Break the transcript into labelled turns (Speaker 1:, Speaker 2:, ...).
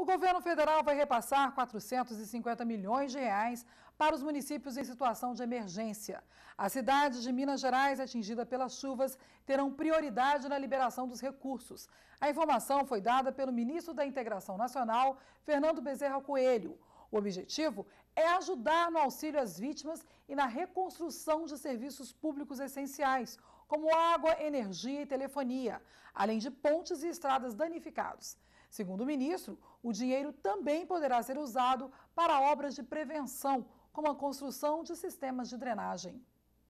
Speaker 1: O governo federal vai repassar 450 milhões de reais para os municípios em situação de emergência. As cidades de Minas Gerais atingidas pelas chuvas terão prioridade na liberação dos recursos. A informação foi dada pelo ministro da Integração Nacional, Fernando Bezerra Coelho. O objetivo é ajudar no auxílio às vítimas e na reconstrução de serviços públicos essenciais, como água, energia e telefonia, além de pontes e estradas danificados. Segundo o ministro, o dinheiro também poderá ser usado para obras de prevenção, como a construção de sistemas de drenagem.